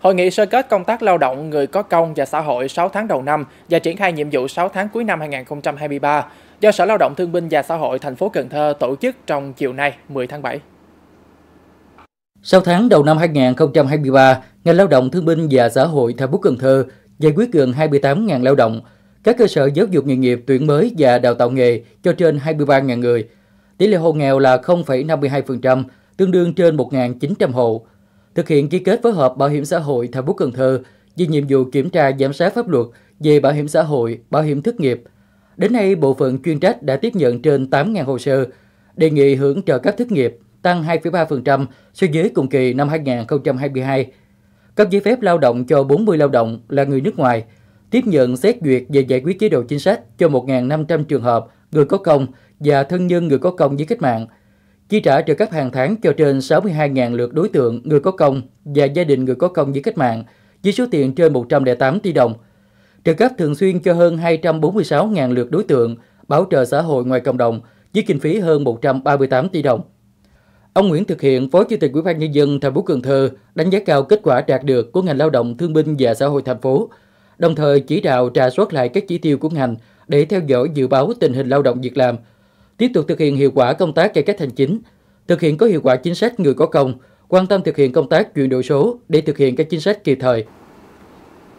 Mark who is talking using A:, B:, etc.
A: Hội nghị sơ kết công tác lao động, người có công và xã hội 6 tháng đầu năm và triển khai nhiệm vụ 6 tháng cuối năm 2023 do Sở Lao động Thương binh và Xã hội thành phố Cần Thơ tổ chức trong chiều nay 10 tháng 7.
B: Sau tháng đầu năm 2023, ngành lao động thương binh và xã hội thành phố Cần Thơ giải quyết gần 28.000 lao động. Các cơ sở giáo dục nghề nghiệp tuyển mới và đào tạo nghề cho trên 23.000 người. Tỷ lệ hộ nghèo là 0,52%, tương đương trên 1.900 hộ thực hiện ký kết phối hợp Bảo hiểm xã hội thành phố Cần Thơ về nhiệm vụ kiểm tra giám sát pháp luật về bảo hiểm xã hội, bảo hiểm thất nghiệp. Đến nay, bộ phận chuyên trách đã tiếp nhận trên 8.000 hồ sơ, đề nghị hưởng trợ cấp thất nghiệp tăng 2,3% so với cùng kỳ năm 2022. Cấp giấy phép lao động cho 40 lao động là người nước ngoài, tiếp nhận xét duyệt về giải quyết chế độ chính sách cho 1.500 trường hợp người có công và thân nhân người có công với cách mạng – chi trả trợ cấp hàng tháng cho trên 62.000 lượt đối tượng người có công và gia đình người có công với cách mạng với số tiền trên 108 tỷ đồng. Trợ cấp thường xuyên cho hơn 246.000 lượt đối tượng bảo trợ xã hội ngoài cộng đồng với kinh phí hơn 138 tỷ đồng. Ông Nguyễn Thực Hiện, Phó Chủ tịch Ủy ban nhân dân thành phố Cần Thơ đánh giá cao kết quả đạt được của ngành lao động, thương binh và xã hội thành phố, đồng thời chỉ đạo trà soát lại các chỉ tiêu của ngành để theo dõi dự báo tình hình lao động việc làm, tiếp tục thực hiện hiệu quả công tác cải cách hành chính, thực hiện có hiệu quả chính sách người có công, quan tâm thực hiện công tác chuyển đổi số để thực hiện các chính sách kịp thời,